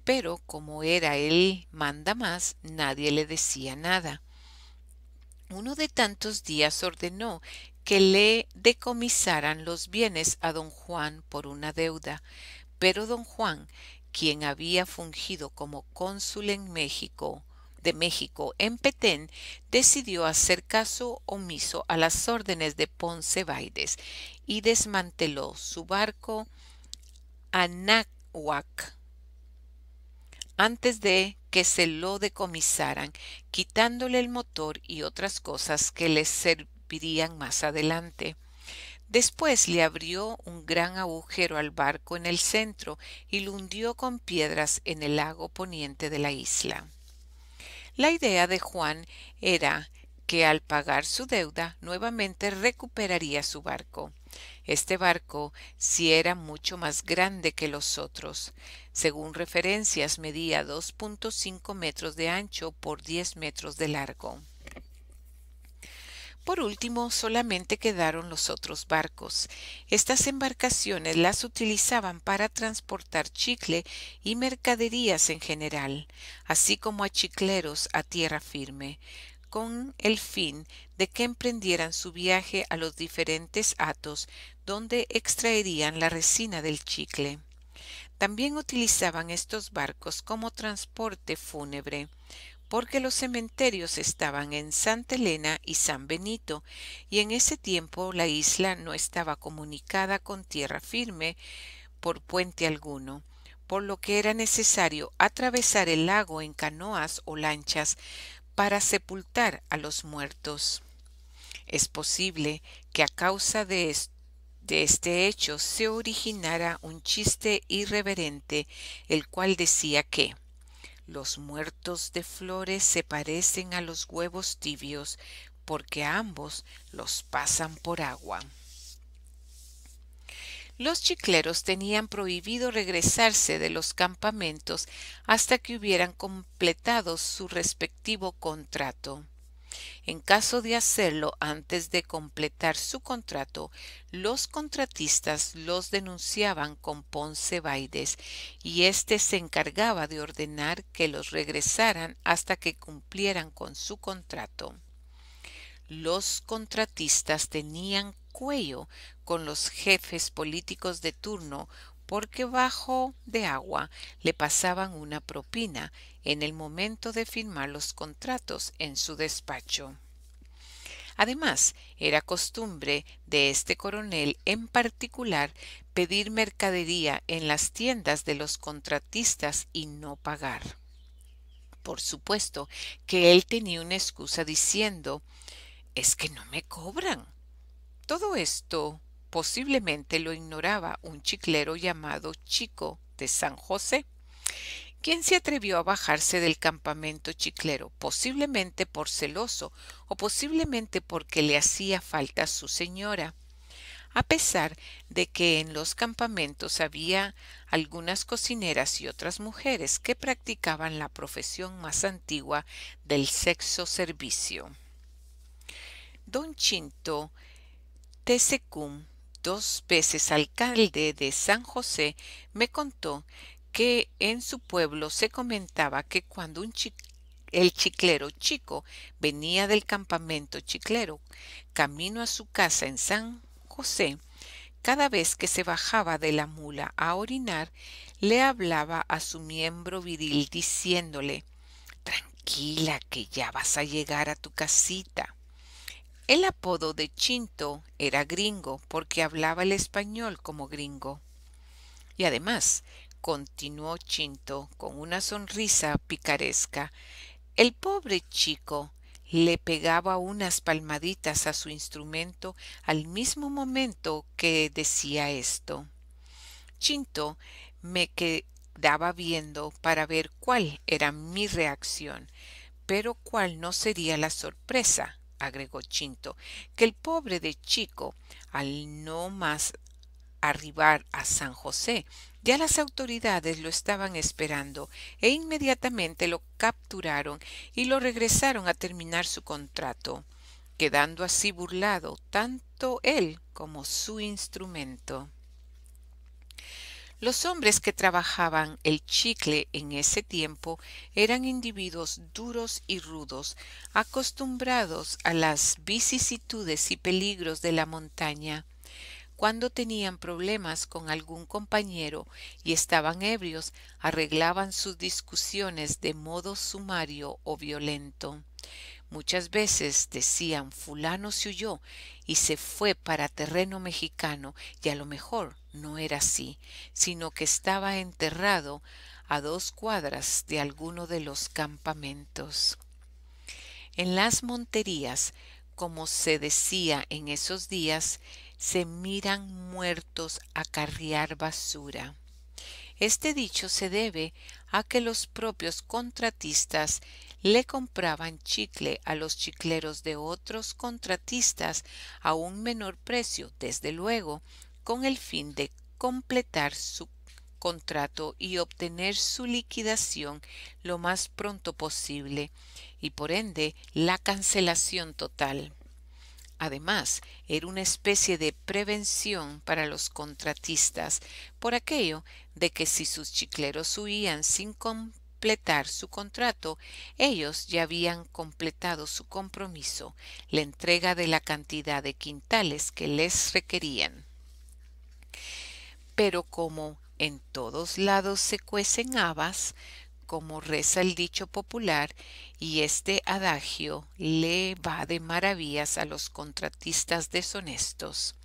pero como era él, manda más, nadie le decía nada. Uno de tantos días ordenó que le decomisaran los bienes a don Juan por una deuda, pero don Juan, quien había fungido como cónsul en México, de México en Petén, decidió hacer caso omiso a las órdenes de Ponce Baides y desmanteló su barco Anahuac antes de que se lo decomisaran, quitándole el motor y otras cosas que le servirían más adelante. Después le abrió un gran agujero al barco en el centro y lo hundió con piedras en el lago poniente de la isla. La idea de Juan era que al pagar su deuda nuevamente recuperaría su barco. Este barco si sí era mucho más grande que los otros. Según referencias, medía 2.5 metros de ancho por 10 metros de largo. Por último, solamente quedaron los otros barcos. Estas embarcaciones las utilizaban para transportar chicle y mercaderías en general, así como a chicleros a tierra firme, con el fin de que emprendieran su viaje a los diferentes atos donde extraerían la resina del chicle. También utilizaban estos barcos como transporte fúnebre, porque los cementerios estaban en Santa Elena y San Benito, y en ese tiempo la isla no estaba comunicada con tierra firme por puente alguno, por lo que era necesario atravesar el lago en canoas o lanchas para sepultar a los muertos. Es posible que a causa de esto de este hecho se originara un chiste irreverente, el cual decía que los muertos de flores se parecen a los huevos tibios porque ambos los pasan por agua. Los chicleros tenían prohibido regresarse de los campamentos hasta que hubieran completado su respectivo contrato. En caso de hacerlo antes de completar su contrato, los contratistas los denunciaban con Ponce Baides y éste se encargaba de ordenar que los regresaran hasta que cumplieran con su contrato. Los contratistas tenían cuello con los jefes políticos de turno porque bajo de agua le pasaban una propina en el momento de firmar los contratos en su despacho. Además, era costumbre de este coronel en particular pedir mercadería en las tiendas de los contratistas y no pagar. Por supuesto que él tenía una excusa diciendo es que no me cobran. Todo esto Posiblemente lo ignoraba un chiclero llamado Chico de San José, quien se atrevió a bajarse del campamento chiclero? Posiblemente por celoso o posiblemente porque le hacía falta su señora. A pesar de que en los campamentos había algunas cocineras y otras mujeres que practicaban la profesión más antigua del sexo servicio. Don Chinto Tesecum dos veces alcalde de San José, me contó que en su pueblo se comentaba que cuando un el chiclero chico venía del campamento chiclero, camino a su casa en San José. Cada vez que se bajaba de la mula a orinar, le hablaba a su miembro viril diciéndole Tranquila que ya vas a llegar a tu casita. El apodo de Chinto era gringo porque hablaba el español como gringo. Y además, continuó Chinto con una sonrisa picaresca, el pobre chico le pegaba unas palmaditas a su instrumento al mismo momento que decía esto. Chinto me quedaba viendo para ver cuál era mi reacción, pero cuál no sería la sorpresa agregó Chinto, que el pobre de Chico, al no más arribar a San José, ya las autoridades lo estaban esperando e inmediatamente lo capturaron y lo regresaron a terminar su contrato, quedando así burlado tanto él como su instrumento. Los hombres que trabajaban el chicle en ese tiempo eran individuos duros y rudos, acostumbrados a las vicisitudes y peligros de la montaña. Cuando tenían problemas con algún compañero y estaban ebrios, arreglaban sus discusiones de modo sumario o violento. Muchas veces decían fulano se huyó y se fue para terreno mexicano y a lo mejor no era así, sino que estaba enterrado a dos cuadras de alguno de los campamentos. En las monterías, como se decía en esos días, se miran muertos a carriar basura. Este dicho se debe a que los propios contratistas le compraban chicle a los chicleros de otros contratistas a un menor precio, desde luego, con el fin de completar su contrato y obtener su liquidación lo más pronto posible y por ende la cancelación total. Además, era una especie de prevención para los contratistas por aquello de que si sus chicleros huían sin completar su contrato, ellos ya habían completado su compromiso, la entrega de la cantidad de quintales que les requerían. Pero como en todos lados se cuecen habas, como reza el dicho popular, y este adagio le va de maravillas a los contratistas deshonestos.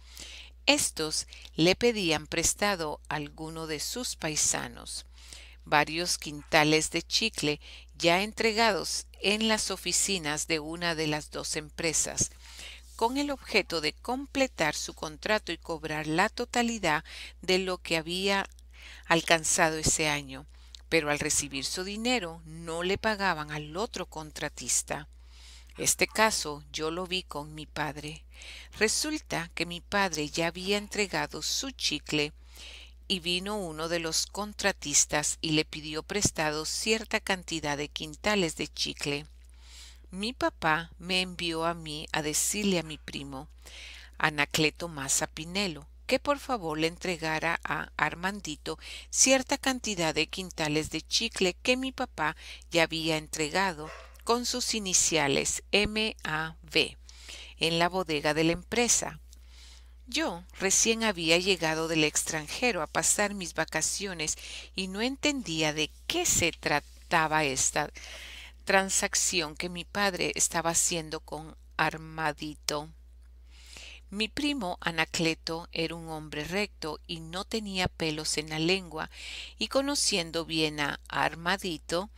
Estos le pedían prestado a alguno de sus paisanos, varios quintales de chicle ya entregados en las oficinas de una de las dos empresas, con el objeto de completar su contrato y cobrar la totalidad de lo que había alcanzado ese año, pero al recibir su dinero no le pagaban al otro contratista. Este caso yo lo vi con mi padre. Resulta que mi padre ya había entregado su chicle y vino uno de los contratistas y le pidió prestado cierta cantidad de quintales de chicle mi papá me envió a mí a decirle a mi primo Anacleto Massa Pinelo que por favor le entregara a Armandito cierta cantidad de quintales de chicle que mi papá ya había entregado con sus iniciales MAV en la bodega de la empresa. Yo recién había llegado del extranjero a pasar mis vacaciones y no entendía de qué se trataba esta transacción que mi padre estaba haciendo con Armadito. Mi primo Anacleto era un hombre recto y no tenía pelos en la lengua, y conociendo bien a Armadito,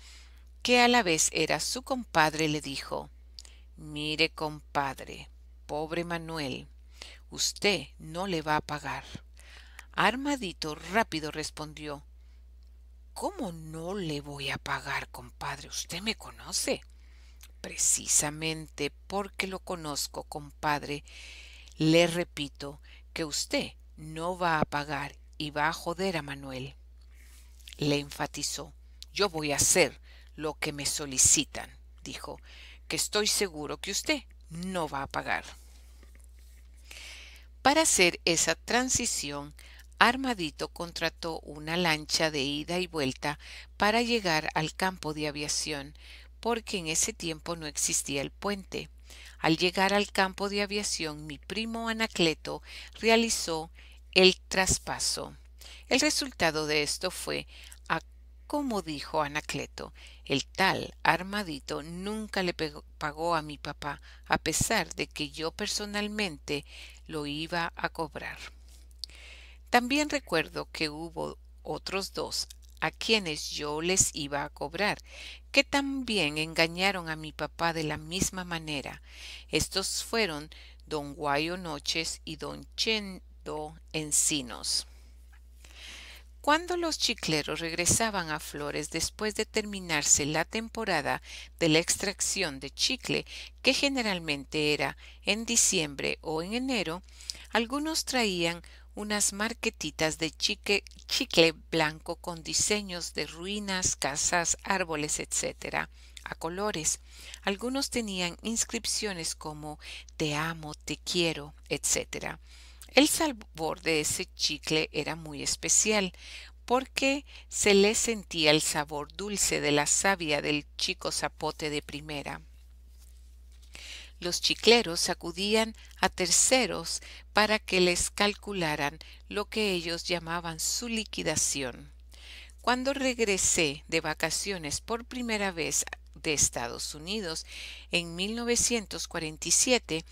que a la vez era su compadre, le dijo Mire, compadre, pobre Manuel, usted no le va a pagar. Armadito rápido respondió ¿Cómo no le voy a pagar, compadre? Usted me conoce. Precisamente porque lo conozco, compadre, le repito que usted no va a pagar y va a joder a Manuel. Le enfatizó. Yo voy a hacer lo que me solicitan, dijo, que estoy seguro que usted no va a pagar. Para hacer esa transición Armadito contrató una lancha de ida y vuelta para llegar al campo de aviación, porque en ese tiempo no existía el puente. Al llegar al campo de aviación, mi primo Anacleto realizó el traspaso. El resultado de esto fue, como dijo Anacleto, el tal armadito nunca le pagó a mi papá, a pesar de que yo personalmente lo iba a cobrar. También recuerdo que hubo otros dos a quienes yo les iba a cobrar, que también engañaron a mi papá de la misma manera. Estos fueron don Guayo Noches y don Chendo Encinos. Cuando los chicleros regresaban a Flores después de terminarse la temporada de la extracción de chicle, que generalmente era en diciembre o en enero, algunos traían unas marquetitas de chique, chicle blanco con diseños de ruinas, casas, árboles, etc., a colores. Algunos tenían inscripciones como Te amo, te quiero, etc. El sabor de ese chicle era muy especial porque se le sentía el sabor dulce de la savia del chico zapote de primera los chicleros acudían a terceros para que les calcularan lo que ellos llamaban su liquidación. Cuando regresé de vacaciones por primera vez de Estados Unidos en 1947,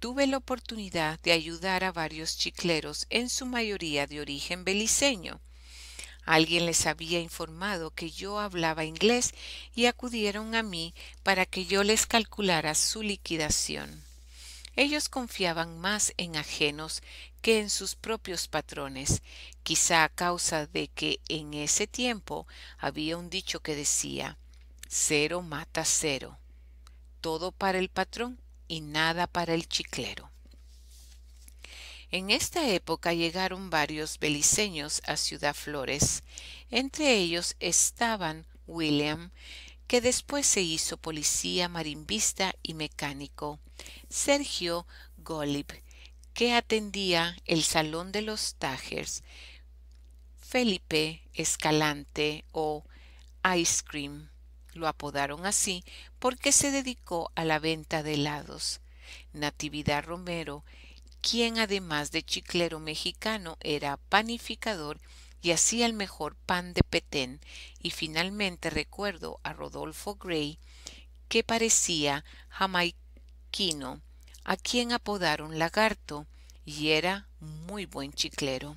tuve la oportunidad de ayudar a varios chicleros, en su mayoría de origen beliceño. Alguien les había informado que yo hablaba inglés y acudieron a mí para que yo les calculara su liquidación. Ellos confiaban más en ajenos que en sus propios patrones, quizá a causa de que en ese tiempo había un dicho que decía cero mata cero, todo para el patrón y nada para el chiclero. En esta época llegaron varios beliceños a Ciudad Flores. Entre ellos estaban William, que después se hizo policía marimbista y mecánico, Sergio Golib, que atendía el Salón de los Tajers, Felipe Escalante o Ice Cream, lo apodaron así porque se dedicó a la venta de helados, Natividad Romero, quien además de chiclero mexicano era panificador y hacía el mejor pan de Petén, y finalmente recuerdo a Rodolfo Gray, que parecía jamaiquino, a quien apodaron lagarto, y era muy buen chiclero.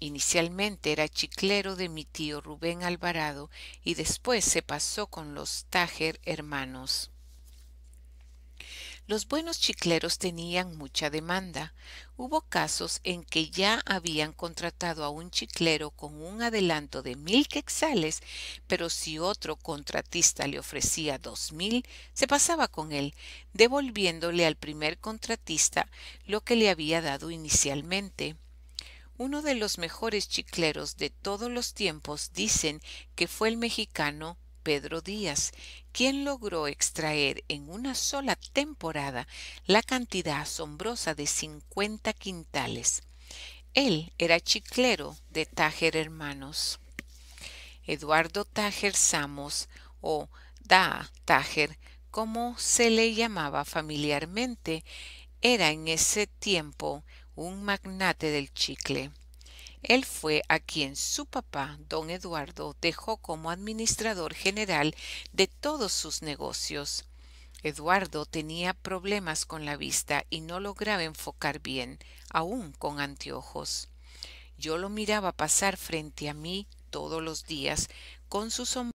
Inicialmente era chiclero de mi tío Rubén Alvarado y después se pasó con los Tajer hermanos. Los buenos chicleros tenían mucha demanda. Hubo casos en que ya habían contratado a un chiclero con un adelanto de mil quexales, pero si otro contratista le ofrecía dos mil, se pasaba con él, devolviéndole al primer contratista lo que le había dado inicialmente. Uno de los mejores chicleros de todos los tiempos dicen que fue el mexicano Pedro Díaz, quien logró extraer en una sola temporada la cantidad asombrosa de 50 quintales. Él era chiclero de Tajer Hermanos. Eduardo Tajer Samos o Da Tajer, como se le llamaba familiarmente, era en ese tiempo un magnate del chicle. Él fue a quien su papá, don Eduardo, dejó como administrador general de todos sus negocios. Eduardo tenía problemas con la vista y no lograba enfocar bien, aún con anteojos. Yo lo miraba pasar frente a mí todos los días con su sombrero